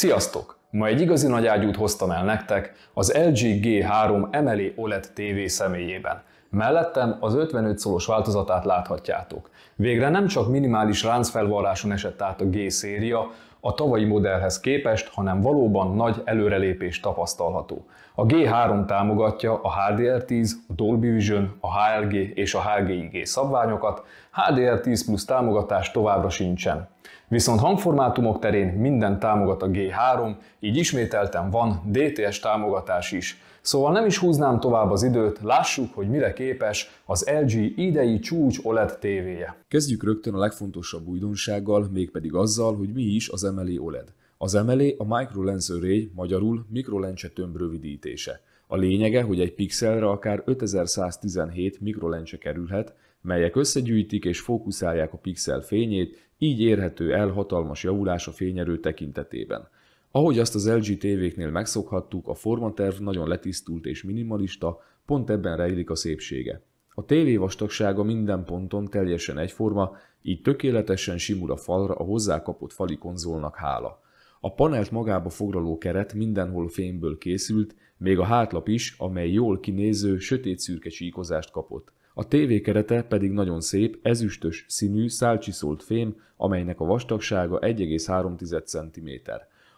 Sziasztok! Ma egy igazi nagy ágyút hoztam el nektek az LG G3 MLE OLED TV személyében. Mellettem az 55 szolos változatát láthatjátok. Végre nem csak minimális ráncfelvarráson esett át a G széria a tavalyi modellhez képest, hanem valóban nagy előrelépés tapasztalható. A G3 támogatja a HDR10, a Dolby Vision, a HLG és a HGIG szabványokat, HDR10 plusz támogatás továbbra sincsen. Viszont hangformátumok terén minden támogat a G3, így ismételten van DTS támogatás is. Szóval nem is húznám tovább az időt, lássuk, hogy mire képes az LG idei csúcs OLED tévéje. Kezdjük rögtön a legfontosabb újdonsággal, mégpedig azzal, hogy mi is az MLE OLED. Az MLE a Micro Lens Array, magyarul mikrolencse tömb rövidítése. A lényege, hogy egy pixelre akár 5117 mikrolencse kerülhet, melyek összegyűjtik és fókuszálják a pixel fényét, így érhető el hatalmas javulás a fényerő tekintetében. Ahogy azt az LG tévéknél megszokhattuk, a formaterv nagyon letisztult és minimalista, pont ebben rejlik a szépsége. A tévé vastagsága minden ponton teljesen egyforma, így tökéletesen simul a falra a hozzákapott fali konzolnak hála. A panelt magába foglaló keret mindenhol fémből készült, még a hátlap is, amely jól kinéző, sötét-szürke csíkozást kapott. A tévé kerete pedig nagyon szép, ezüstös színű, szálcsiszolt fém, amelynek a vastagsága 1,3 cm.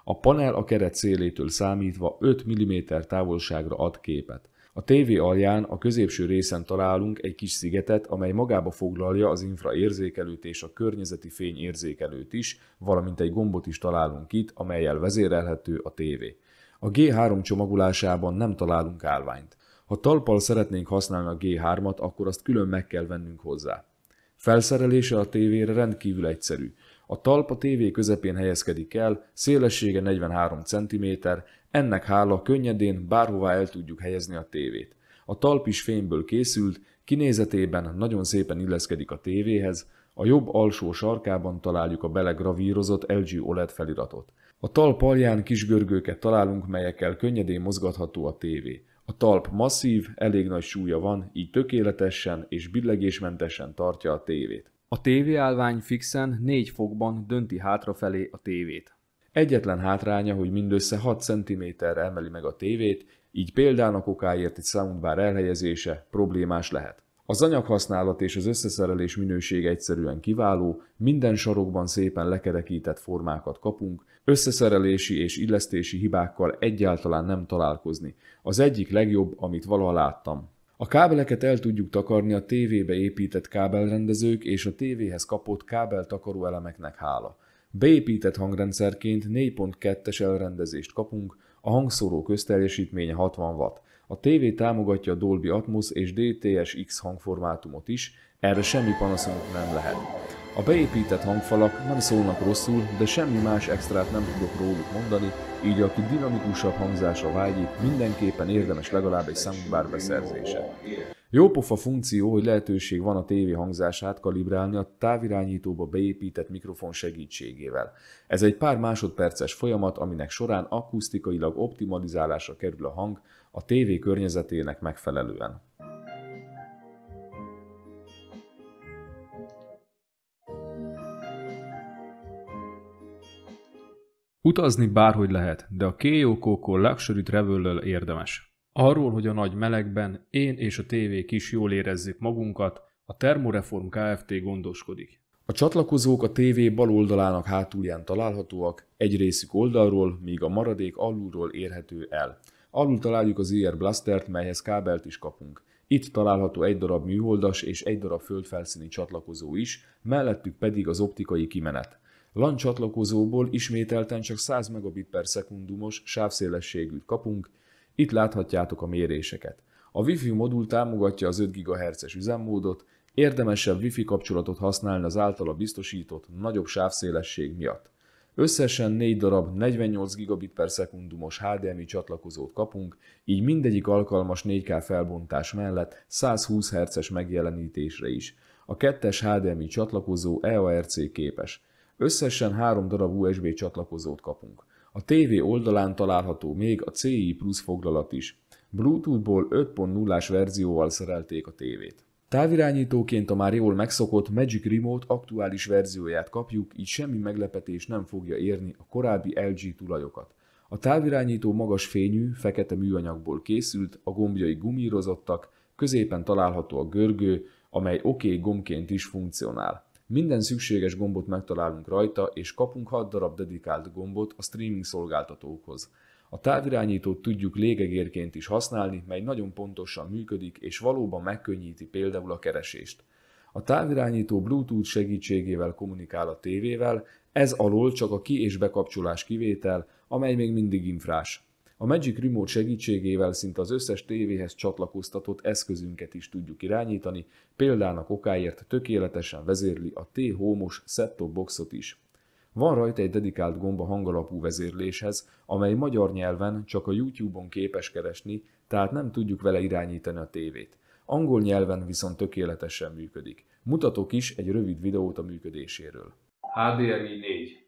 A panel a keret szélétől számítva 5 mm távolságra ad képet. A tévé alján a középső részen találunk egy kis szigetet, amely magába foglalja az infraérzékelőt és a környezeti fényérzékelőt is, valamint egy gombot is találunk itt, amelyel vezérelhető a tévé. A G3 csomagolásában nem találunk állványt. Ha talpal szeretnénk használni a G3-at, akkor azt külön meg kell vennünk hozzá. Felszerelése a tévére rendkívül egyszerű. A talp a tévé közepén helyezkedik el, szélessége 43 cm, ennek hála könnyedén bárhová el tudjuk helyezni a tévét. A talp is fényből készült, kinézetében nagyon szépen illeszkedik a tévéhez, a jobb alsó sarkában találjuk a belegravírozott LG OLED feliratot. A talp alján kis görgőket találunk, melyekkel könnyedén mozgatható a tévé. A talp masszív, elég nagy súlya van, így tökéletesen és billegésmentesen tartja a tévét. A tévéállvány fixen 4 fokban dönti hátrafelé a tévét. Egyetlen hátránya, hogy mindössze 6 cm-re emeli meg a tévét, így példának okáért egy soundbar elhelyezése problémás lehet. Az anyaghasználat és az összeszerelés minősége egyszerűen kiváló, minden sarokban szépen lekerekített formákat kapunk, összeszerelési és illesztési hibákkal egyáltalán nem találkozni, az egyik legjobb, amit valaha láttam. A kábeleket el tudjuk takarni a tévébe épített kábelrendezők és a tévéhez kapott kábeltakaró elemeknek hála. Beépített hangrendszerként 4.2-es elrendezést kapunk, a hangszóró közteljesítménye 60 watt. A TV támogatja a Dolby Atmos és DTS-X hangformátumot is, erre semmi panaszunk nem lehet. A beépített hangfalak nem szólnak rosszul, de semmi más extrát nem tudok róluk mondani, így aki dinamikusabb hangzásra vágyik, mindenképpen érdemes legalább egy soundbar beszerzése. Jó pofa funkció, hogy lehetőség van a tévé hangzását kalibrálni a távirányítóba beépített mikrofon segítségével. Ez egy pár másodperces folyamat, aminek során akusztikailag optimalizálásra kerül a hang a tévé környezetének megfelelően. Utazni bárhogy lehet, de a Kéjókókó Luxury travel érdemes. Arról, hogy a nagy melegben én és a TV is jól érezzük magunkat, a termoreform Kft. gondoskodik. A csatlakozók a TV bal oldalának hátulján találhatóak, egy részük oldalról, míg a maradék alulról érhető el. Alul találjuk az IR Blastert, melyhez kábelt is kapunk. Itt található egy darab műholdas és egy darab földfelszíni csatlakozó is, mellettük pedig az optikai kimenet. LAN csatlakozóból ismételten csak 100 megabit per szekundumos sávszélességűt kapunk, itt láthatjátok a méréseket. A Wi-Fi modul támogatja az 5 GHz-es üzemmódot, érdemesebb Wi-Fi kapcsolatot használni az általa biztosított nagyobb sávszélesség miatt. Összesen 4 darab 48 gigabit per szekundumos HDMI csatlakozót kapunk, így mindegyik alkalmas 4K felbontás mellett 120 Hz-es megjelenítésre is. A kettes HDMI csatlakozó EARC képes. Összesen három darab USB csatlakozót kapunk. A TV oldalán található még a CI Plus foglalat is. Bluetoothból 50 as verzióval szerelték a tévét. Távirányítóként a már jól megszokott Magic Remote aktuális verzióját kapjuk, így semmi meglepetés nem fogja érni a korábbi LG tulajokat. A távirányító magas fényű, fekete műanyagból készült, a gombjai gumírozottak, középen található a görgő, amely okay gombként is funkcionál. Minden szükséges gombot megtalálunk rajta, és kapunk 6 darab dedikált gombot a streaming szolgáltatókhoz. A távirányítót tudjuk légegérként is használni, mely nagyon pontosan működik, és valóban megkönnyíti például a keresést. A távirányító Bluetooth segítségével kommunikál a tévével, ez alól csak a ki- és bekapcsolás kivétel, amely még mindig infrás. A Magic Remote segítségével szinte az összes tévéhez csatlakoztatott eszközünket is tudjuk irányítani, példának okáért tökéletesen vezérli a T-homos set-top boxot is. Van rajta egy dedikált gomba hangalapú vezérléshez, amely magyar nyelven csak a YouTube-on képes keresni, tehát nem tudjuk vele irányítani a tévét. Angol nyelven viszont tökéletesen működik. Mutatok is egy rövid videót a működéséről. HDMI 4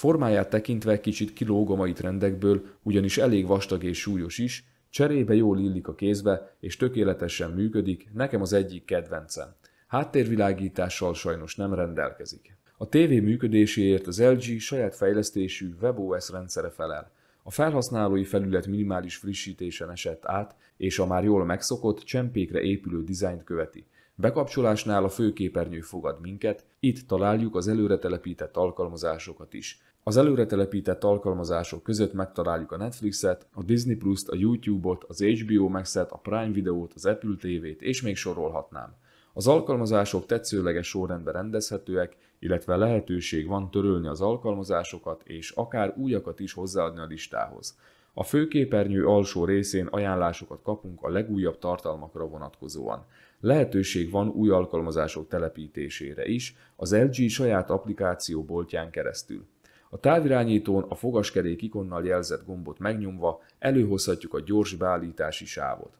Formáját tekintve kicsit kilóg a mai trendekből, ugyanis elég vastag és súlyos is, cserébe jól illik a kézbe, és tökéletesen működik, nekem az egyik kedvencem. Háttérvilágítással sajnos nem rendelkezik. A TV működéséért az LG saját fejlesztésű WebOS rendszere felel. A felhasználói felület minimális frissítésen esett át, és a már jól megszokott, csempékre épülő dizájnt követi. Bekapcsolásnál a főképernyő fogad minket, itt találjuk az előre telepített alkalmazásokat is. Az előre telepített alkalmazások között megtaláljuk a Netflixet, a Disney Plus-t, a YouTube-ot, az HBO Max-et, a Prime Videót, az Apple TV-t, és még sorolhatnám. Az alkalmazások tetszőleges sorrendben rendezhetőek, illetve lehetőség van törölni az alkalmazásokat és akár újakat is hozzáadni a listához. A főképernyő alsó részén ajánlásokat kapunk a legújabb tartalmakra vonatkozóan. Lehetőség van új alkalmazások telepítésére is az LG saját applikáció boltján keresztül. A távirányítón a fogaskerék ikonnal jelzett gombot megnyomva előhozhatjuk a gyors beállítási sávot.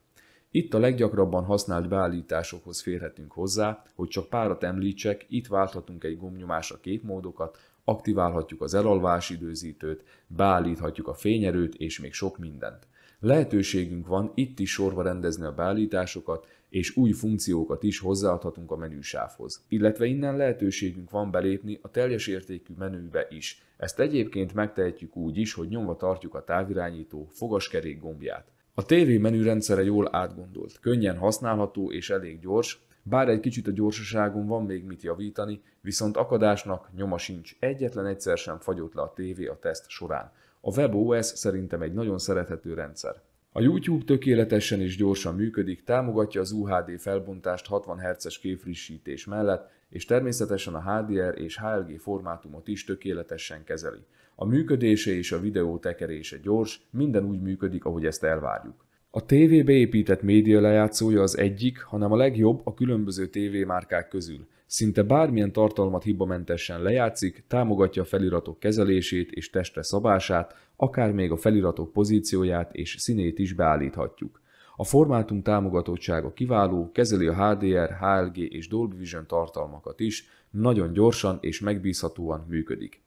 Itt a leggyakrabban használt beállításokhoz férhetünk hozzá, hogy csak párat említsek, itt válthatunk egy gombnyomásra képmódokat, aktiválhatjuk az elalvás időzítőt, beállíthatjuk a fényerőt és még sok mindent. Lehetőségünk van itt is sorba rendezni a beállításokat, és új funkciókat is hozzáadhatunk a menűsávhoz. Illetve innen lehetőségünk van belépni a teljes értékű menübe is. Ezt egyébként megtehetjük úgy is, hogy nyomva tartjuk a távirányító fogaskerék gombját. A TV menürendszere jól átgondolt, könnyen használható és elég gyors, bár egy kicsit a gyorsaságon van még mit javítani, viszont akadásnak nyoma sincs, egyetlen egyszer sem fagyott le a TV a teszt során. A WebOS szerintem egy nagyon szerethető rendszer. A YouTube tökéletesen és gyorsan működik, támogatja az UHD felbontást 60 Hz-es képfrissítés mellett, és természetesen a HDR és HLG formátumot is tökéletesen kezeli. A működése és a videó tekerése gyors, minden úgy működik, ahogy ezt elvárjuk. A tévébe épített média lejátszója az egyik, hanem a legjobb a különböző tévémárkák közül – Szinte bármilyen tartalmat hibamentesen lejátszik, támogatja a feliratok kezelését és testre szabását, akár még a feliratok pozícióját és színét is beállíthatjuk. A formátum támogatottsága kiváló, kezeli a HDR, HLG és Dolby Vision tartalmakat is, nagyon gyorsan és megbízhatóan működik.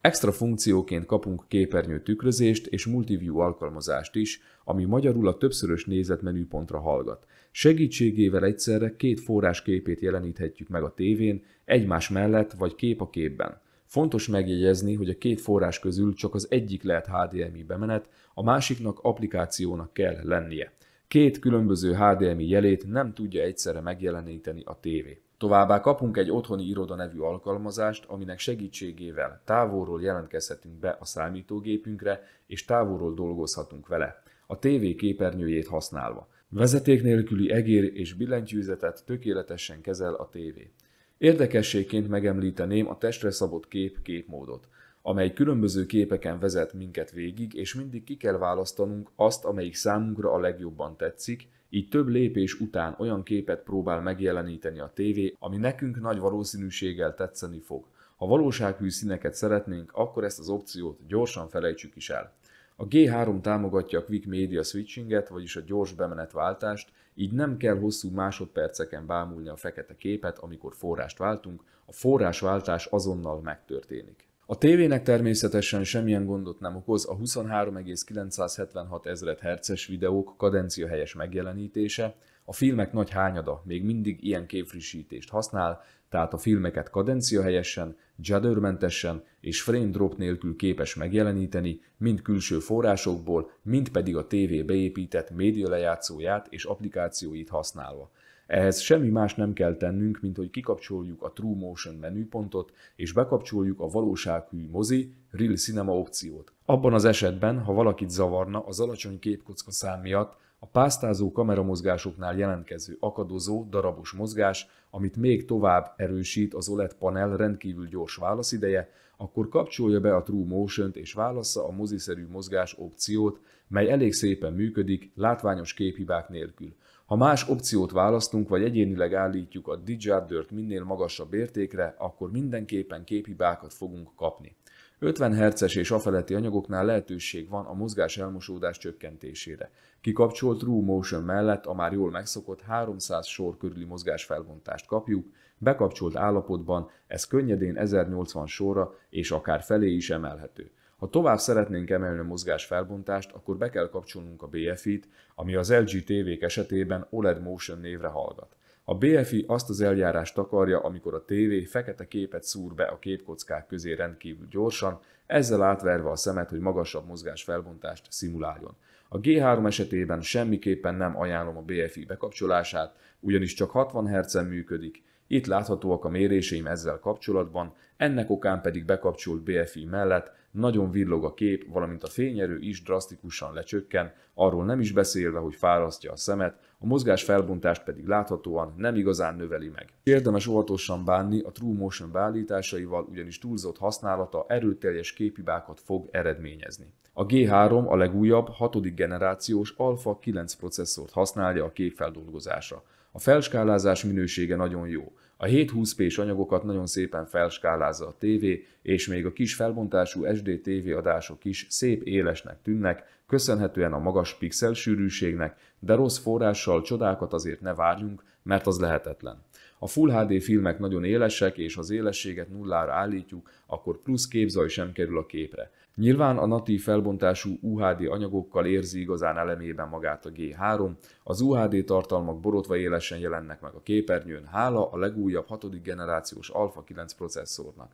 Extra funkcióként kapunk képernyő tükrözést és multiview alkalmazást is, ami magyarul a többszörös nézetmenüpontra hallgat. Segítségével egyszerre két forrás képét jeleníthetjük meg a tévén, egymás mellett vagy kép a képben. Fontos megjegyezni, hogy a két forrás közül csak az egyik lehet HDMI bemenet, a másiknak applikációnak kell lennie. Két különböző HDMI jelét nem tudja egyszerre megjeleníteni a tévé. Továbbá kapunk egy otthoni iroda nevű alkalmazást, aminek segítségével távolról jelentkezhetünk be a számítógépünkre, és távolról dolgozhatunk vele, a tévé képernyőjét használva. Vezeték nélküli egér és billentyűzetet tökéletesen kezel a tévé. Érdekességként megemlíteném a testre szabott kép képmódot, amely különböző képeken vezet minket végig, és mindig ki kell választanunk azt, amelyik számunkra a legjobban tetszik, így több lépés után olyan képet próbál megjeleníteni a tévé, ami nekünk nagy valószínűséggel tetszeni fog. Ha valósághű színeket szeretnénk, akkor ezt az opciót gyorsan felejtsük is el. A G3 támogatja a Quick Media Switchinget, vagyis a gyors bemenetváltást, így nem kell hosszú másodperceken bámulni a fekete képet, amikor forrást váltunk, a forrásváltás azonnal megtörténik. A tévének természetesen semmilyen gondot nem okoz a 23,976 ezred herces videók kadencia helyes megjelenítése, a filmek nagy hányada még mindig ilyen képfrissítést használ, tehát a filmeket kadencia helyesen, juddermentesen és frame drop nélkül képes megjeleníteni, mind külső forrásokból, mind pedig a TV beépített média lejátszóját és applikációit használva. Ehhez semmi más nem kell tennünk, mint hogy kikapcsoljuk a True Motion menüpontot, és bekapcsoljuk a valósághű mozi Real Cinema opciót. Abban az esetben, ha valakit zavarna az alacsony képkocka szám miatt, a pásztázó kameramozgásoknál jelentkező akadozó, darabos mozgás, amit még tovább erősít az OLED panel rendkívül gyors válaszideje, akkor kapcsolja be a True motion és válassza a moziszerű mozgás opciót, mely elég szépen működik, látványos képhibák nélkül. Ha más opciót választunk, vagy egyénileg állítjuk a Digardört minél magasabb értékre, akkor mindenképpen képhibákat fogunk kapni. 50 hz és afeletti anyagoknál lehetőség van a mozgás elmosódás csökkentésére. Kikapcsolt True Motion mellett a már jól megszokott 300 sor körüli mozgásfelbontást kapjuk, bekapcsolt állapotban ez könnyedén 1080 sorra és akár felé is emelhető. Ha tovább szeretnénk emelni a mozgás felbontást, akkor be kell kapcsolnunk a BFI-t, ami az LG TV-k esetében OLED Motion névre hallgat. A BFI azt az eljárást akarja, amikor a tévé fekete képet szúr be a képkockák közé rendkívül gyorsan, ezzel átverve a szemet, hogy magasabb mozgás felbontást szimuláljon. A G3 esetében semmiképpen nem ajánlom a BFI bekapcsolását, ugyanis csak 60 hz működik, itt láthatóak a méréseim ezzel kapcsolatban, ennek okán pedig bekapcsolt BFI mellett nagyon villog a kép, valamint a fényerő is drasztikusan lecsökken, arról nem is beszélve, hogy fárasztja a szemet, a mozgás felbontást pedig láthatóan nem igazán növeli meg. Érdemes óvatosan bánni a True Motion beállításaival, ugyanis túlzott használata erőteljes képibákat fog eredményezni. A G3 a legújabb, 6. generációs Alpha 9 processzort használja a képfeldolgozásra. A felskálázás minősége nagyon jó, a 720p-s anyagokat nagyon szépen felskálázza a tévé, és még a kis felbontású SD TV adások is szép élesnek tűnnek, köszönhetően a magas pixel sűrűségnek, de rossz forrással csodákat azért ne várjunk, mert az lehetetlen. A Full HD filmek nagyon élesek, és az élességet nullára állítjuk, akkor plusz képzaj sem kerül a képre. Nyilván a natív felbontású UHD anyagokkal érzi igazán elemében magát a G3, az UHD tartalmak borotva élesen jelennek meg a képernyőn, hála a legújabb 6. generációs Alpha 9 processzornak.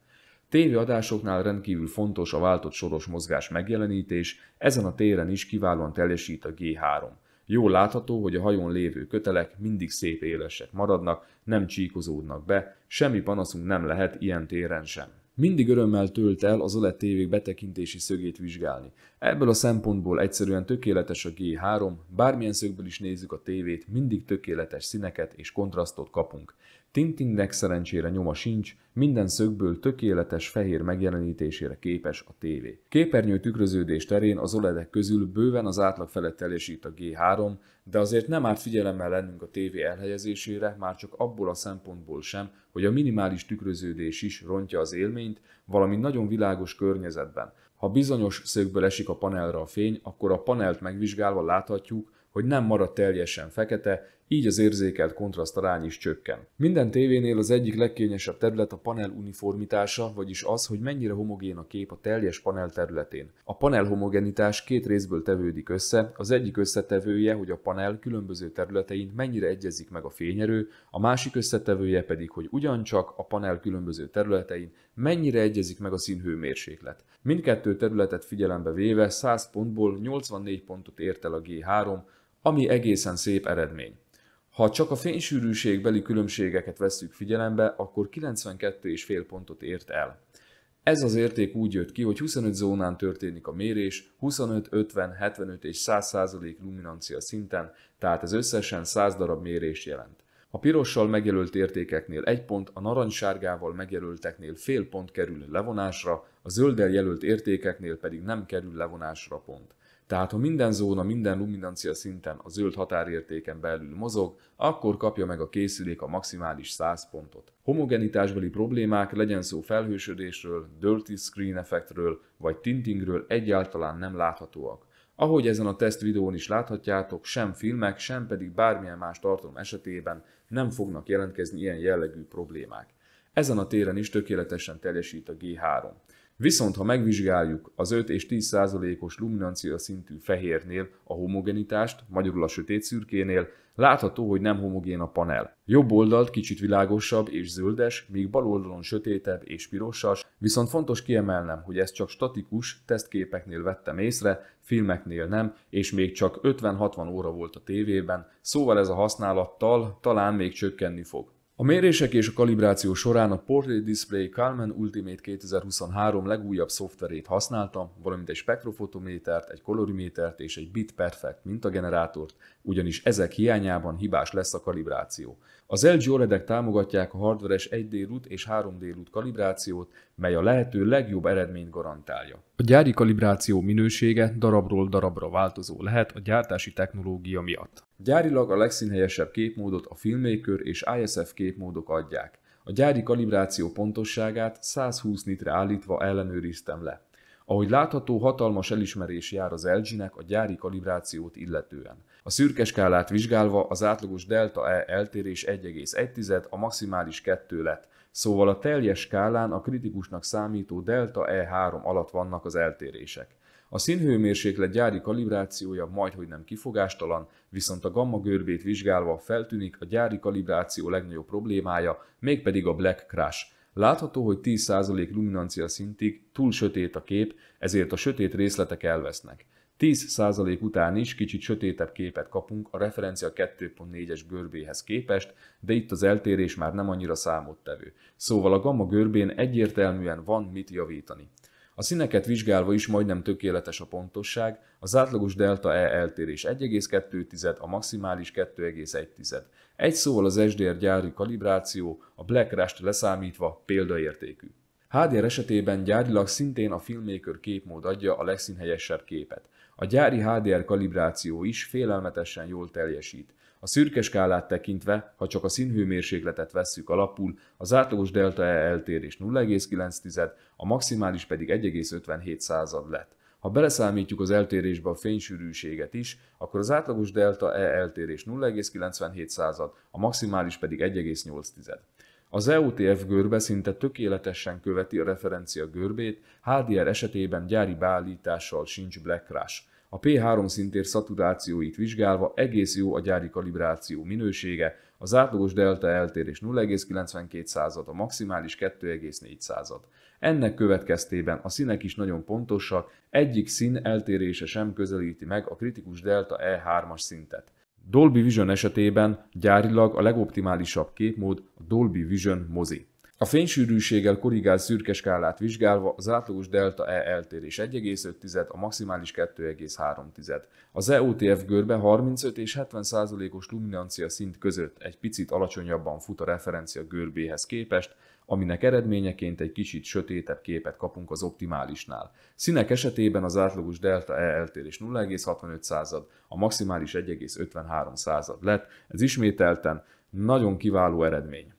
Tévéadásoknál rendkívül fontos a váltott soros mozgás megjelenítés, ezen a téren is kiválóan teljesít a G3. Jól látható, hogy a hajón lévő kötelek mindig szép élesek maradnak, nem csíkozódnak be, semmi panaszunk nem lehet ilyen téren sem. Mindig örömmel tölt el az OLED tévék betekintési szögét vizsgálni. Ebből a szempontból egyszerűen tökéletes a G3, bármilyen szögből is nézzük a tévét, mindig tökéletes színeket és kontrasztot kapunk. Tintinnek szerencsére nyoma sincs, minden szögből tökéletes fehér megjelenítésére képes a tévé. Képernyő tükröződés terén az oled közül bőven az átlag felett teljesít a G3, de azért nem árt figyelemmel lennünk a tévé elhelyezésére, már csak abból a szempontból sem, hogy a minimális tükröződés is rontja az élményt, valami nagyon világos környezetben. Ha bizonyos szögből esik a panelra a fény, akkor a panelt megvizsgálva láthatjuk, hogy nem marad teljesen fekete, így az érzékelt kontraszt arány is csökken. Minden tévénél az egyik legkényesebb terület a panel uniformitása, vagyis az, hogy mennyire homogén a kép a teljes panel területén. A panel homogenitás két részből tevődik össze, az egyik összetevője, hogy a panel különböző területein mennyire egyezik meg a fényerő, a másik összetevője pedig, hogy ugyancsak a panel különböző területein mennyire egyezik meg a színhőmérséklet. Mindkettő területet figyelembe véve 100 pontból 84 pontot ért el a G3, ami egészen szép eredmény. Ha csak a fénysűrűségbeli különbségeket vesszük figyelembe, akkor 92,5 pontot ért el. Ez az érték úgy jött ki, hogy 25 zónán történik a mérés, 25, 50, 75 és 100 luminancia szinten, tehát ez összesen 100 darab mérés jelent. A pirossal megjelölt értékeknél egy pont, a narancssárgával megjelölteknél fél pont kerül levonásra, a zölddel jelölt értékeknél pedig nem kerül levonásra pont. Tehát ha minden zóna, minden luminancia szinten a zöld határértéken belül mozog, akkor kapja meg a készülék a maximális 100 pontot. Homogenitásbeli problémák, legyen szó felhősödésről, dirty screen effektről vagy tintingről egyáltalán nem láthatóak. Ahogy ezen a teszt videón is láthatjátok, sem filmek, sem pedig bármilyen más tartalom esetében nem fognak jelentkezni ilyen jellegű problémák. Ezen a téren is tökéletesen teljesít a G3. Viszont ha megvizsgáljuk az 5 és 10 százalékos luminancia szintű fehérnél a homogenitást, magyarul a sötét szürkénél, látható, hogy nem homogén a panel. Jobb oldalt kicsit világosabb és zöldes, míg bal oldalon sötétebb és pirosas, viszont fontos kiemelnem, hogy ezt csak statikus tesztképeknél vettem észre, filmeknél nem, és még csak 50-60 óra volt a tévében, szóval ez a használattal talán még csökkenni fog. A mérések és a kalibráció során a Portrait Display Calman Ultimate 2023 legújabb szoftverét használta, valamint egy spektrofotométert, egy kolorimétert és egy bit perfect mintagenerátort, ugyanis ezek hiányában hibás lesz a kalibráció. Az LG oled támogatják a hardveres 1D RUT és 3D RUT kalibrációt, mely a lehető legjobb eredményt garantálja. A gyári kalibráció minősége darabról darabra változó lehet a gyártási technológia miatt. Gyárilag a legszínhelyesebb képmódot a Filmmaker és ISF képmódok adják. A gyári kalibráció pontosságát 120 nitre állítva ellenőriztem le. Ahogy látható, hatalmas elismerés jár az LG-nek a gyári kalibrációt illetően. A szürke skálát vizsgálva az átlagos delta E eltérés 1,1, a maximális 2 lett. Szóval a teljes skálán a kritikusnak számító delta E3 alatt vannak az eltérések. A színhőmérséklet gyári kalibrációja majdhogy nem kifogástalan, viszont a gamma görbét vizsgálva feltűnik a gyári kalibráció legnagyobb problémája, mégpedig a black crash. Látható, hogy 10% luminancia szintig túl sötét a kép, ezért a sötét részletek elvesznek. 10% után is kicsit sötétebb képet kapunk a referencia 2.4-es görbéhez képest, de itt az eltérés már nem annyira számottevő. Szóval a gamma görbén egyértelműen van mit javítani. A színeket vizsgálva is majdnem tökéletes a pontosság, az átlagos delta E eltérés 1,2, a maximális 2,1. Egy szóval az SDR gyári kalibráció, a Black Rush-t leszámítva példaértékű. HDR esetében gyárilag szintén a Filmmaker képmód adja a legszínhelyesebb képet. A gyári HDR kalibráció is félelmetesen jól teljesít. A szürke skálát tekintve, ha csak a színhőmérsékletet vesszük alapul, az átlagos delta E eltérés 0,9, a maximális pedig 1,57 század lett. Ha beleszámítjuk az eltérésbe a fénysűrűséget is, akkor az átlagos delta E eltérés 0,97 század, a maximális pedig 1,8. Az EOTF görbe szinte tökéletesen követi a referencia görbét, HDR esetében gyári beállítással sincs blackrash. A P3 szintér szaturációit vizsgálva egész jó a gyári kalibráció minősége, az átlagos delta eltérés 0,92 század, a maximális 2,4 század. Ennek következtében a színek is nagyon pontosak, egyik szín eltérése sem közelíti meg a kritikus delta E3-as szintet. Dolby Vision esetében gyárilag a legoptimálisabb képmód a Dolby Vision mozi. A fénysűrűséggel korrigált szürke skálát vizsgálva az átlagos delta E eltérés 1,5, a maximális 2,3. Az EOTF görbe 35 és 70 százalékos luminancia szint között egy picit alacsonyabban fut a referencia görbéhez képest, aminek eredményeként egy kicsit sötétebb képet kapunk az optimálisnál. Színek esetében az átlagos delta E eltérés 0,65 század, a maximális 1,53 század lett, ez ismételten nagyon kiváló eredmény.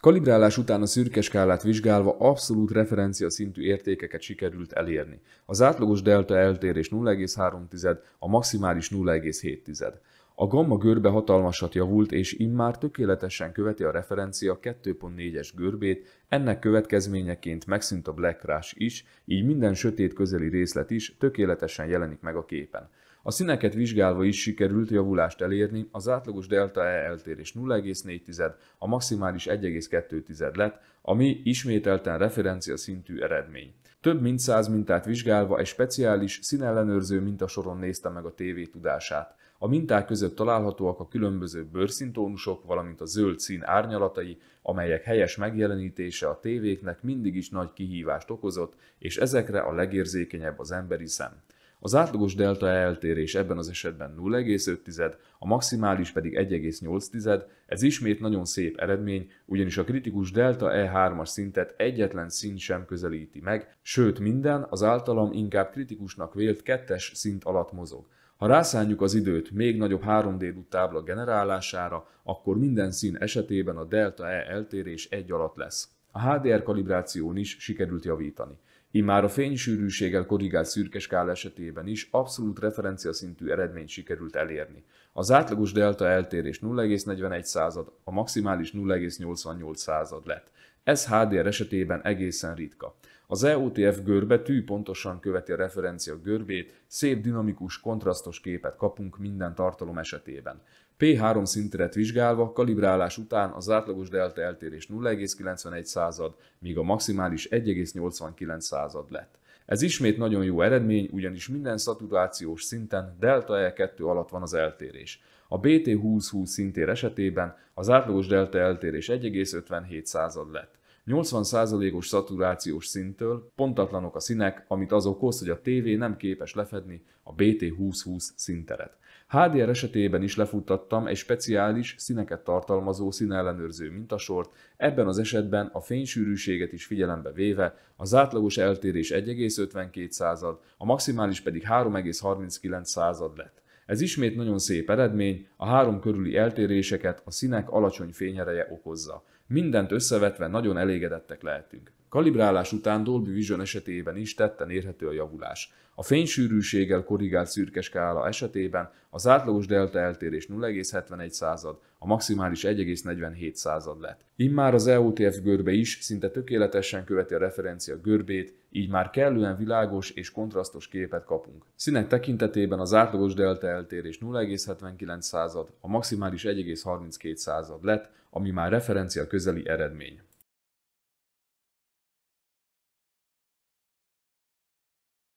Kalibrálás után a szürke skálát vizsgálva abszolút referencia szintű értékeket sikerült elérni. Az átlagos delta eltérés 0,3, a maximális 0,7. A gamma görbe hatalmasat javult, és immár tökéletesen követi a referencia 2.4-es görbét, ennek következményeként megszűnt a Black Crash is, így minden sötét közeli részlet is tökéletesen jelenik meg a képen. A színeket vizsgálva is sikerült javulást elérni, az átlagos delta E eltérés 0,4, a maximális 1,2 lett, ami ismételten referencia szintű eredmény. Több mint száz mintát vizsgálva egy speciális, színellenőrző mintasoron nézte meg a tévé tudását. A minták között találhatóak a különböző bőrszintónusok, valamint a zöld szín árnyalatai, amelyek helyes megjelenítése a tévéknek mindig is nagy kihívást okozott, és ezekre a legérzékenyebb az emberi szem. Az átlagos delta eltérés ebben az esetben 0,5, a maximális pedig 1,8, ez ismét nagyon szép eredmény, ugyanis a kritikus delta E3-as szintet egyetlen szint sem közelíti meg, sőt minden az általam inkább kritikusnak vélt kettes szint alatt mozog. Ha rászánjuk az időt még nagyobb 3D tábla generálására, akkor minden szín esetében a delta-e eltérés egy alatt lesz. A HDR kalibráción is sikerült javítani. Immár a fénysűrűséggel korrigált szürkeskál esetében is abszolút referencia szintű eredményt sikerült elérni. Az átlagos delta eltérés 0,41 század, a maximális 0,88 század lett. Ez HDR esetében egészen ritka. Az EOTF görbetű pontosan követi a referencia görbét, szép, dinamikus, kontrasztos képet kapunk minden tartalom esetében. P3 szinteret vizsgálva, kalibrálás után az átlagos delta eltérés 0,91 század, míg a maximális 1,89 század lett. Ez ismét nagyon jó eredmény, ugyanis minden szaturációs szinten delta E2 alatt van az eltérés. A BT2020 szintér esetében az átlagos delta eltérés 1,57 század lett. 80%-os szaturációs szinttől pontatlanok a színek, amit az okoz, hogy a TV nem képes lefedni a BT2020 szinteret. HDR esetében is lefuttattam egy speciális színeket tartalmazó színellenőrző mintasort, ebben az esetben a fénysűrűséget is figyelembe véve az átlagos eltérés 1,52 század, a maximális pedig 3,39 század lett. Ez ismét nagyon szép eredmény, a három körüli eltéréseket a színek alacsony fényereje okozza. Mindent összevetve nagyon elégedettek lehetünk. Kalibrálás után Dolby Vision esetében is tetten érhető a javulás. A fénysűrűséggel korrigált szürke skála esetében az átlagos delta eltérés 0,71 század, a maximális 1,47 század lett. Immár az EOTF görbe is szinte tökéletesen követi a referencia görbét, így már kellően világos és kontrasztos képet kapunk. Színek tekintetében az átlagos delta eltérés 0,79 század, a maximális 1,32 század lett, ami már referencia közeli eredmény.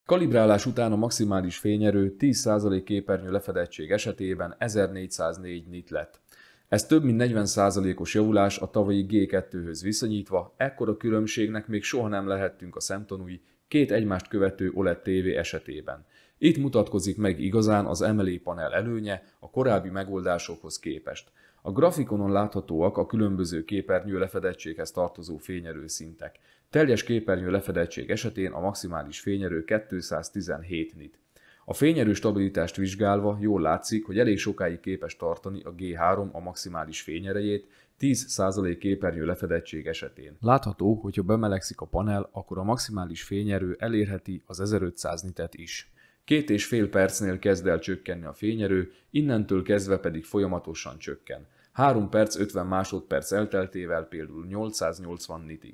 Kalibrálás után a maximális fényerő 10% képernyő lefedettség esetében 1404 nit lett. Ez több mint 40%-os javulás a tavalyi G2-höz viszonyítva, ekkora különbségnek még soha nem lehettünk a szemtanúi két egymást követő OLED TV esetében. Itt mutatkozik meg igazán az MLE panel előnye a korábbi megoldásokhoz képest – a grafikonon láthatóak a különböző képernyő lefedettséghez tartozó fényerő szintek. Teljes képernyő lefedettség esetén a maximális fényerő 217 nit. A fényerő stabilitást vizsgálva jól látszik, hogy elég sokáig képes tartani a G3 a maximális fényerejét 10% képernyő lefedettség esetén. Látható, hogy ha bemelegszik a panel, akkor a maximális fényerő elérheti az 1500 nitet is. Két és fél percnél kezd el csökkenni a fényerő, innentől kezdve pedig folyamatosan csökken. 3 perc 50 másodperc elteltével például 880 nitig.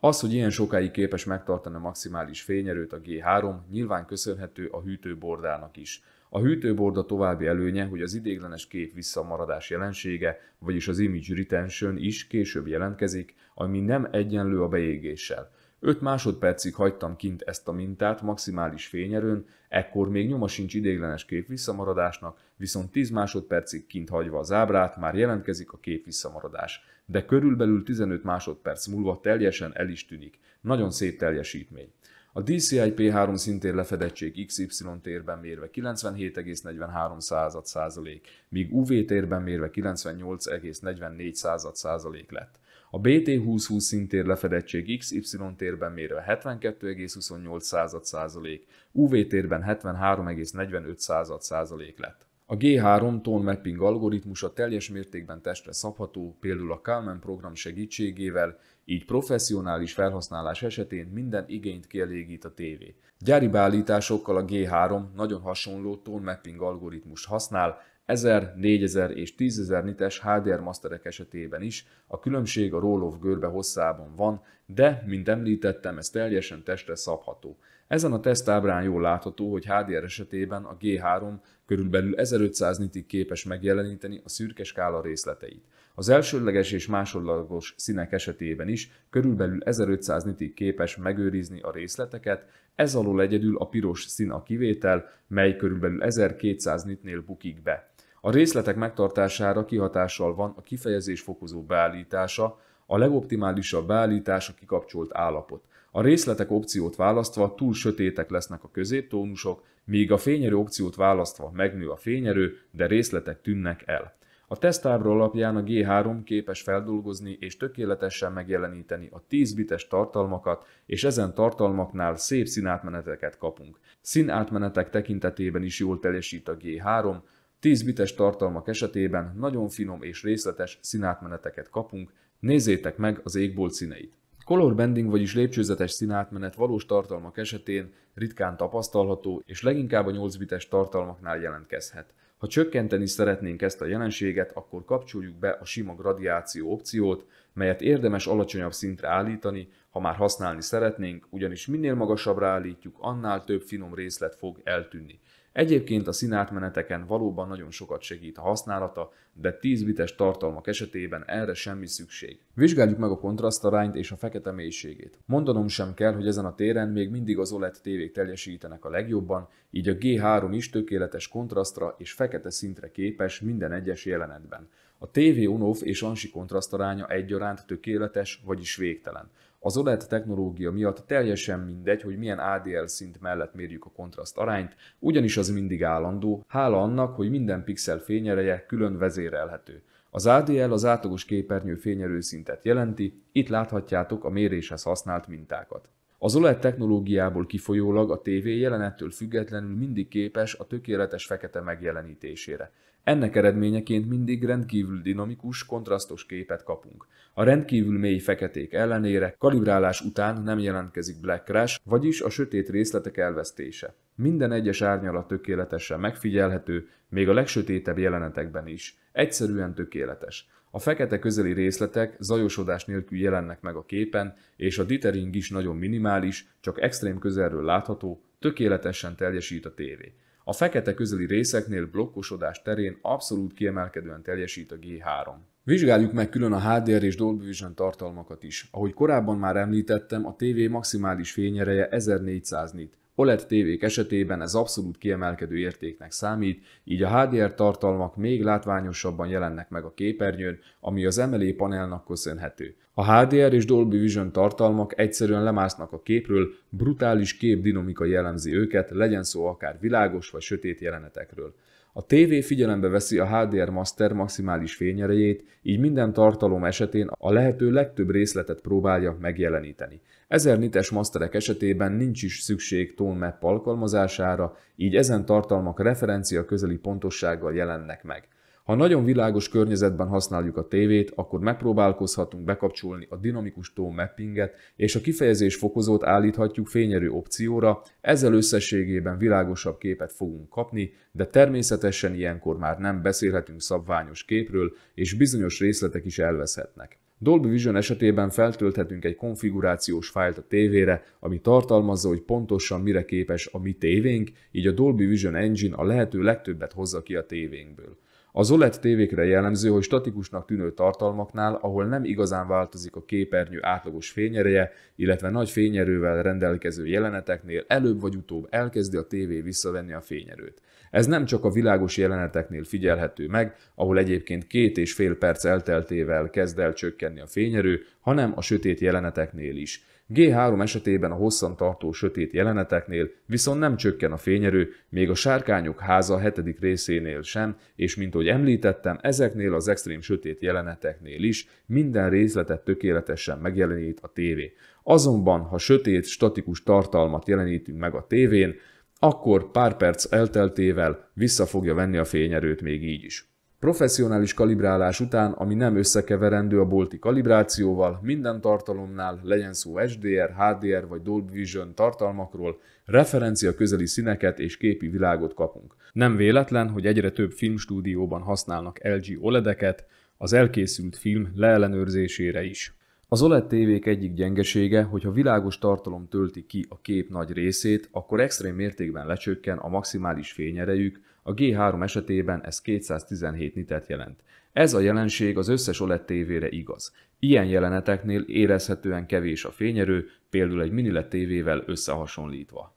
Az, hogy ilyen sokáig képes megtartani a maximális fényerőt a G3, nyilván köszönhető a hűtőbordának is. A hűtőborda további előnye, hogy az idéglenes kép visszamaradás jelensége, vagyis az image retention is később jelentkezik, ami nem egyenlő a beégéssel. 5 másodpercig hagytam kint ezt a mintát maximális fényerőn, ekkor még nyoma sincs idéglenes kép visszamaradásnak, viszont 10 másodpercig kint hagyva az ábrát már jelentkezik a kép visszamaradás, de körülbelül 15 másodperc múlva teljesen el is tűnik. Nagyon szép teljesítmény. A DCI P3 szintér lefedettség XY térben mérve 97,43 százalék, míg UV térben mérve 98,44 százalék lett. A BT2020 szintér lefedettség XY térben mérve 72,28%, UV térben 73,45% százalék lett. A G3 tone mapping algoritmusa teljes mértékben testre szabható, például a Kalman program segítségével, így professzionális felhasználás esetén minden igényt kielégít a TV. Gyári beállításokkal a G3 nagyon hasonló tone mapping algoritmust használ, 1000, 4000 és 10000 nites HDR masterek esetében is a különbség a roll-off görbe hosszában van, de, mint említettem, ez teljesen testre szabható. Ezen a tesztábrán jól látható, hogy HDR esetében a G3 körülbelül 1500 nitig képes megjeleníteni a szürke skála részleteit. Az elsődleges és másodlagos színek esetében is körülbelül 1500 nitig képes megőrizni a részleteket, ez alól egyedül a piros szín a kivétel, mely körülbelül 1200 nitnél bukik be. A részletek megtartására kihatással van a kifejezés fokozó beállítása, a legoptimálisabb beállítás a kikapcsolt állapot. A részletek opciót választva túl sötétek lesznek a középtónusok, míg a fényerő opciót választva megnő a fényerő, de részletek tűnnek el. A tesztábra alapján a G3 képes feldolgozni és tökéletesen megjeleníteni a 10 bites tartalmakat, és ezen tartalmaknál szép színátmeneteket kapunk. Színátmenetek tekintetében is jól teljesít a G3, 10 bites tartalmak esetében nagyon finom és részletes színátmeneteket kapunk, nézzétek meg az égbolt színeit. Color bending, vagyis lépcsőzetes színátmenet valós tartalmak esetén ritkán tapasztalható, és leginkább a 8 bites tartalmaknál jelentkezhet. Ha csökkenteni szeretnénk ezt a jelenséget, akkor kapcsoljuk be a sima gradiáció opciót, melyet érdemes alacsonyabb szintre állítani, ha már használni szeretnénk, ugyanis minél magasabbra állítjuk, annál több finom részlet fog eltűnni. Egyébként a színátmeneteken valóban nagyon sokat segít a használata, de 10 bites tartalmak esetében erre semmi szükség. Vizsgáljuk meg a kontrasztarányt és a fekete mélységét. Mondanom sem kell, hogy ezen a téren még mindig az OLED tévék teljesítenek a legjobban, így a G3 is tökéletes kontrasztra és fekete szintre képes minden egyes jelenetben. A TV on-off és ansi kontrasztaránya egyaránt tökéletes, vagyis végtelen. Az OLED technológia miatt teljesen mindegy, hogy milyen ADL szint mellett mérjük a kontraszt arányt, ugyanis az mindig állandó, hála annak, hogy minden pixel fényereje külön vezérelhető. Az ADL az átlagos képernyő fényerőszintet jelenti, itt láthatjátok a méréshez használt mintákat. Az OLED technológiából kifolyólag a TV jelenettől függetlenül mindig képes a tökéletes fekete megjelenítésére. Ennek eredményeként mindig rendkívül dinamikus, kontrasztos képet kapunk. A rendkívül mély feketék ellenére kalibrálás után nem jelentkezik black crash, vagyis a sötét részletek elvesztése. Minden egyes árnyalat tökéletesen megfigyelhető, még a legsötétebb jelenetekben is. Egyszerűen tökéletes. A fekete közeli részletek zajosodás nélkül jelennek meg a képen, és a dithering is nagyon minimális, csak extrém közelről látható, tökéletesen teljesít a tévé. A fekete közeli részeknél blokkosodás terén abszolút kiemelkedően teljesít a G3. Vizsgáljuk meg külön a HDR és Dolby Vision tartalmakat is. Ahogy korábban már említettem, a TV maximális fényereje 1400 nit, OLED tévék esetében ez abszolút kiemelkedő értéknek számít, így a HDR tartalmak még látványosabban jelennek meg a képernyőn, ami az MLE panelnak köszönhető. A HDR és Dolby Vision tartalmak egyszerűen lemásznak a képről, brutális kép dinamika jellemzi őket, legyen szó akár világos vagy sötét jelenetekről. A TV figyelembe veszi a HDR Master maximális fényerejét, így minden tartalom esetén a lehető legtöbb részletet próbálja megjeleníteni. Ezer nites maszterek esetében nincs is szükség map alkalmazására, így ezen tartalmak referencia közeli pontossággal jelennek meg. Ha nagyon világos környezetben használjuk a tévét, akkor megpróbálkozhatunk bekapcsolni a dinamikus tone mappinget, és a kifejezés fokozót állíthatjuk fényerő opcióra, ezzel összességében világosabb képet fogunk kapni, de természetesen ilyenkor már nem beszélhetünk szabványos képről, és bizonyos részletek is elveszhetnek. Dolby Vision esetében feltölthetünk egy konfigurációs fájlt a tévére, ami tartalmazza, hogy pontosan mire képes a mi tévénk, így a Dolby Vision Engine a lehető legtöbbet hozza ki a tévénkből. Az OLED tévékre jellemző, hogy statikusnak tűnő tartalmaknál, ahol nem igazán változik a képernyő átlagos fényereje, illetve nagy fényerővel rendelkező jeleneteknél előbb vagy utóbb elkezdi a tévé visszavenni a fényerőt. Ez nem csak a világos jeleneteknél figyelhető meg, ahol egyébként két és fél perc elteltével kezd el csökkenni a fényerő, hanem a sötét jeleneteknél is. G3 esetében a hosszan tartó sötét jeleneteknél viszont nem csökken a fényerő, még a sárkányok háza hetedik részénél sem, és mint ahogy említettem, ezeknél az extrém sötét jeleneteknél is minden részletet tökéletesen megjelenít a tévé. Azonban, ha sötét, statikus tartalmat jelenítünk meg a tévén, akkor pár perc elteltével vissza fogja venni a fényerőt még így is. Professzionális kalibrálás után, ami nem összekeverendő a bolti kalibrációval, minden tartalomnál, legyen szó HDR, HDR vagy Dolby Vision tartalmakról, referencia közeli színeket és képi világot kapunk. Nem véletlen, hogy egyre több filmstúdióban használnak LG OLED-eket, az elkészült film leellenőrzésére is. Az OLED tévék egyik gyengesége, hogy ha világos tartalom tölti ki a kép nagy részét, akkor extrém mértékben lecsökken a maximális fényerejük, a G3 esetében ez 217 nitet jelent. Ez a jelenség az összes OLED tévére igaz. Ilyen jeleneteknél érezhetően kevés a fényerő, például egy mini LED tévével összehasonlítva.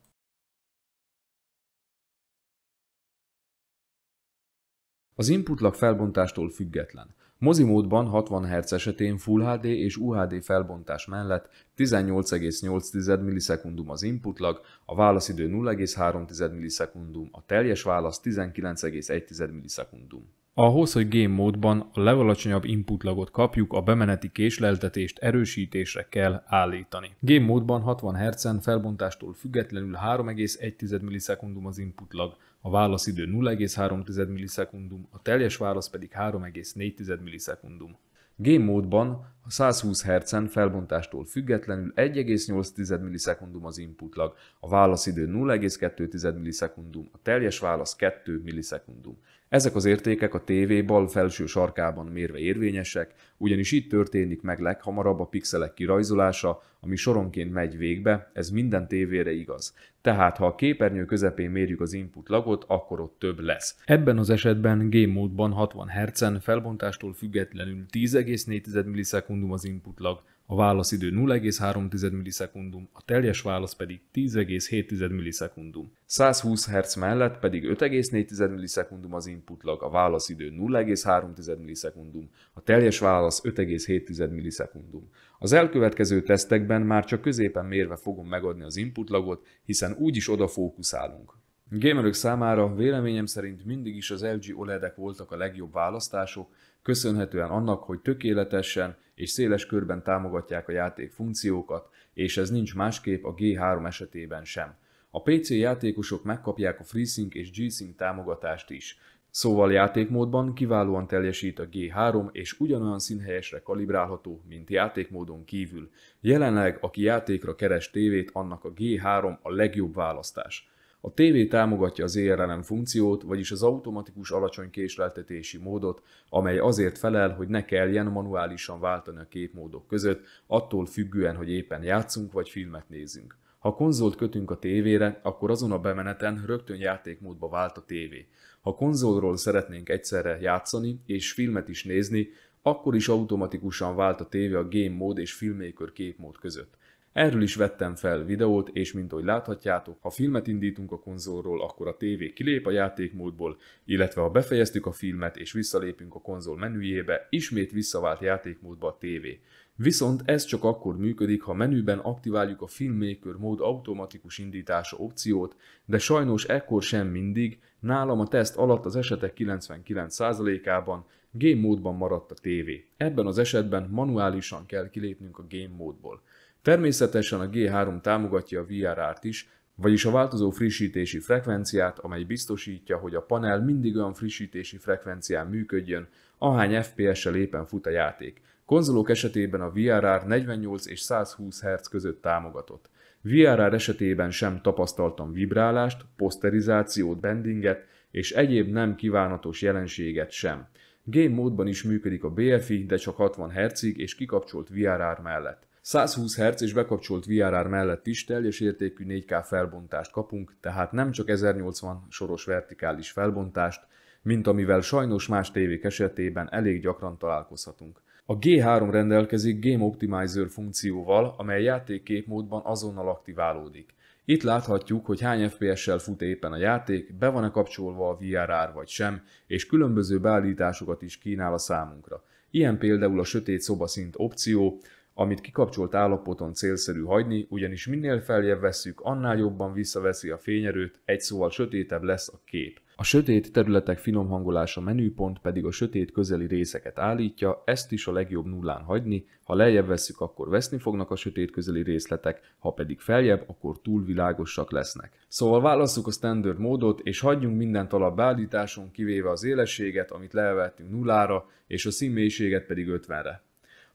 Az inputlag felbontástól független. Mozimódban 60 Hz esetén Full HD és UHD felbontás mellett 18,8 millisekundum az input lag, a válaszidő 0,3 millisekundum, a teljes válasz 19,1 millisekundum. Ahhoz, hogy game módban a legalacsonyabb input lagot kapjuk, a bemeneti késleltetést erősítésre kell állítani. Game módban 60 Hz-en felbontástól függetlenül 3,1 millisekundum az input lag, a válaszidő 0,3 millisekundum, a teljes válasz pedig 3,4 millisekundum. Game módban a 120 Hz-en felbontástól függetlenül 1,8 millisekundum az input lag, a válaszidő 0,2 millisekundum, a teljes válasz 2 millisekundum. Ezek az értékek a TV bal felső sarkában mérve érvényesek, ugyanis itt történik meg leghamarabb a pixelek kirajzolása, ami soronként megy végbe, ez minden tévére igaz. Tehát ha a képernyő közepén mérjük az input lagot, akkor ott több lesz. Ebben az esetben Game módban 60 Hz-en felbontástól függetlenül 10,4 ms millisekundum az input lag, a válaszidő 0,3 millisekundum, a teljes válasz pedig 10,7 millisekundum. 120 Hz mellett pedig 5,4 millisekundum az input lag, a válaszidő 0,3 millisekundum, a teljes válasz 5,7 millisekundum. Az elkövetkező tesztekben már csak középen mérve fogom megadni az input lagot, hiszen úgyis oda fókuszálunk. Gamerök számára véleményem szerint mindig is az LG OLED-ek voltak a legjobb választások, köszönhetően annak, hogy tökéletesen és széles körben támogatják a játék funkciókat, és ez nincs másképp a G3 esetében sem. A PC játékosok megkapják a FreeSync és G-Sync támogatást is, szóval játékmódban kiválóan teljesít a G3 és ugyanolyan színhelyesre kalibrálható, mint játékmódon kívül. Jelenleg, aki játékra keres tévét, annak a G3 a legjobb választás. A TV támogatja az ERLM funkciót, vagyis az automatikus alacsony késleltetési módot, amely azért felel, hogy ne kelljen manuálisan váltani a képmódok között, attól függően, hogy éppen játszunk vagy filmet nézünk. Ha konzolt kötünk a tévére, akkor azon a bemeneten rögtön játékmódba vált a tévé. Ha konzolról szeretnénk egyszerre játszani és filmet is nézni, akkor is automatikusan vált a tévé a game mód és filmmaker képmód között. Erről is vettem fel videót, és mint ahogy láthatjátok, ha filmet indítunk a konzolról, akkor a TV kilép a játékmódból, illetve ha befejeztük a filmet és visszalépünk a konzol menüjébe, ismét visszavált játékmódba a TV. Viszont ez csak akkor működik, ha menüben aktiváljuk a Filmmaker mód automatikus indítása opciót, de sajnos ekkor sem mindig, nálam a teszt alatt az esetek 99%-ában game módban maradt a TV. Ebben az esetben manuálisan kell kilépnünk a game módból. Természetesen a G3 támogatja a VRR-t is, vagyis a változó frissítési frekvenciát, amely biztosítja, hogy a panel mindig olyan frissítési frekvencián működjön, ahány FPS-sel éppen fut a játék. Konzolok esetében a VRR 48 és 120 Hz között támogatott. VRR esetében sem tapasztaltam vibrálást, poszterizációt, bendinget és egyéb nem kívánatos jelenséget sem. Game módban is működik a BFI, de csak 60 Hz-ig és kikapcsolt VRR mellett. 120 Hz és bekapcsolt VRR mellett is teljes értékű 4K felbontást kapunk, tehát nem csak 1080 soros vertikális felbontást, mint amivel sajnos más tévék esetében elég gyakran találkozhatunk. A G3 rendelkezik Game Optimizer funkcióval, amely játékképmódban azonnal aktiválódik. Itt láthatjuk, hogy hány FPS-sel fut éppen a játék, be van-e kapcsolva a VRR vagy sem, és különböző beállításokat is kínál a számunkra. Ilyen például a sötét szobaszint opció, amit kikapcsolt állapoton célszerű hagyni, ugyanis minél feljebb vesszük, annál jobban visszaveszi a fényerőt, egy szóval sötétebb lesz a kép. A sötét területek finom hangolása menüpont pedig a sötét közeli részeket állítja, ezt is a legjobb nullán hagyni, ha lejjebb vesszük, akkor veszni fognak a sötét közeli részletek, ha pedig feljebb, akkor túl világosak lesznek. Szóval válasszuk a standard módot, és hagyjunk mindent beállításon, kivéve az élességet, amit levettünk nullára, és a színmélységet pedig 50-re.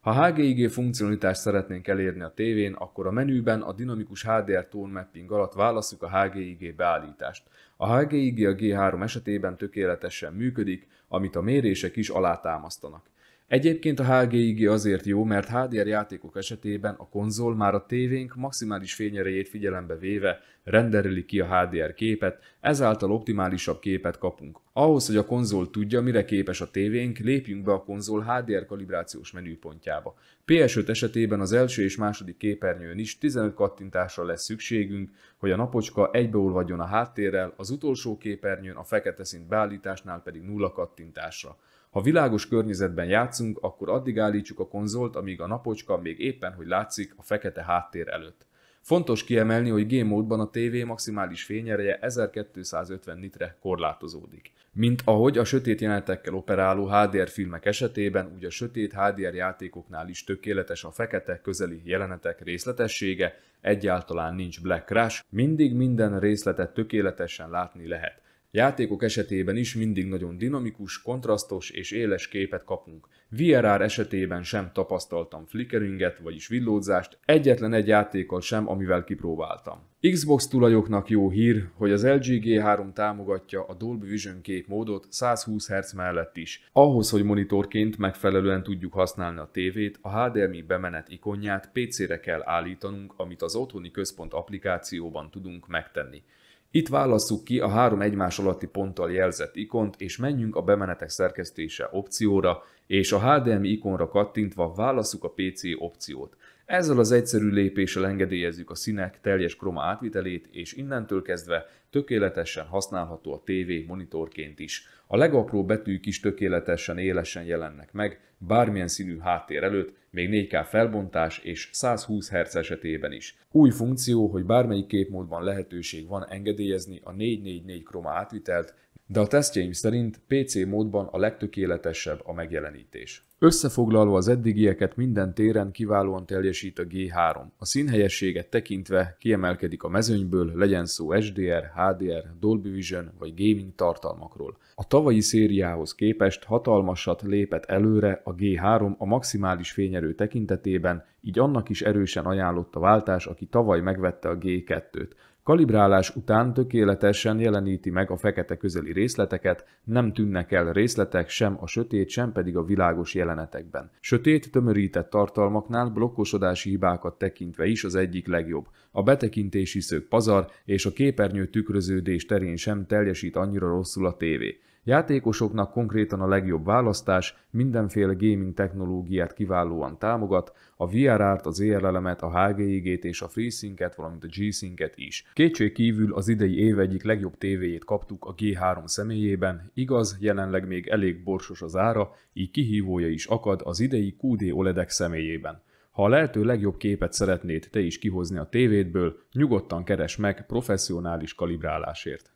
Ha HGIG funkcionalitást szeretnénk elérni a tévén, akkor a menüben a dinamikus HDR Tone Mapping alatt válasszuk a HGIG beállítást. A HGIG a G3 esetében tökéletesen működik, amit a mérések is alátámasztanak. Egyébként a HGIG azért jó, mert HDR játékok esetében a konzol már a tévénk maximális fényerejét figyelembe véve rendereli ki a HDR képet, ezáltal optimálisabb képet kapunk. Ahhoz, hogy a konzol tudja, mire képes a tévénk, lépjünk be a konzol HDR kalibrációs menüpontjába. PS5 esetében az első és második képernyőn is 15 kattintásra lesz szükségünk, hogy a napocska egybeolvadjon a háttérrel, az utolsó képernyőn a fekete szint beállításnál pedig nulla kattintásra. Ha világos környezetben játszunk, akkor addig állítsuk a konzolt, amíg a napocska még éppen, hogy látszik, a fekete háttér előtt. Fontos kiemelni, hogy game módban a TV maximális fényereje 1250 nitre korlátozódik. Mint ahogy a sötét jelenetekkel operáló HDR filmek esetében, úgy a sötét HDR játékoknál is tökéletes a fekete közeli jelenetek részletessége, egyáltalán nincs black crash, mindig minden részletet tökéletesen látni lehet. Játékok esetében is mindig nagyon dinamikus, kontrasztos és éles képet kapunk. VRR esetében sem tapasztaltam flickeringet, vagyis villódzást, egyetlen egy játékkal sem, amivel kipróbáltam. Xbox tulajoknak jó hír, hogy az LG G3 támogatja a Dolby Vision képmódot 120 Hz mellett is. Ahhoz, hogy monitorként megfelelően tudjuk használni a tévét, a HDMI bemenet ikonját PC-re kell állítanunk, amit az otthoni központ applikációban tudunk megtenni. Itt válasszuk ki a három egymás alatti ponttal jelzett ikont, és menjünk a bemenetek szerkesztése opcióra, és a HDMI ikonra kattintva válasszuk a PC opciót. Ezzel az egyszerű lépéssel engedélyezzük a színek teljes kroma átvitelét, és innentől kezdve tökéletesen használható a TV monitorként is. A legapróbb betűk is tökéletesen élesen jelennek meg, bármilyen színű háttér előtt, még 4K felbontás és 120 Hz esetében is. Új funkció, hogy bármelyik képmódban lehetőség van engedélyezni a 444 kroma átvitelt, de a tesztjeim szerint PC módban a legtökéletesebb a megjelenítés. Összefoglalva az eddigieket minden téren kiválóan teljesít a G3. A színhelyességet tekintve kiemelkedik a mezőnyből, legyen szó HDR, HDR, Dolby Vision vagy gaming tartalmakról. A tavalyi szériához képest hatalmasat lépett előre a G3 a maximális fényerő tekintetében, így annak is erősen ajánlott a váltás, aki tavaly megvette a G2-t. Kalibrálás után tökéletesen jeleníti meg a fekete közeli részleteket, nem tűnnek el részletek sem a sötét, sem pedig a világos jelenetekben. Sötét, tömörített tartalmaknál blokkosodási hibákat tekintve is az egyik legjobb. A betekintési szög pazar és a képernyő tükröződés terén sem teljesít annyira rosszul a tévé. Játékosoknak konkrétan a legjobb választás, mindenféle gaming technológiát kiválóan támogat, a vr t az erl a HGIG-t és a FreeSync-et, valamint a G-Sync-et is. Kétség kívül az idei év egyik legjobb tévéjét kaptuk a G3 személyében, igaz, jelenleg még elég borsos az ára, így kihívója is akad az idei QD OLED-ek személyében. Ha a lehető legjobb képet szeretnéd te is kihozni a tévédből, nyugodtan keres meg professzionális kalibrálásért.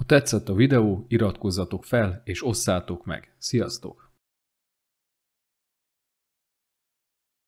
Ha tetszett a videó, iratkozzatok fel és osszátok meg. Sziasztok!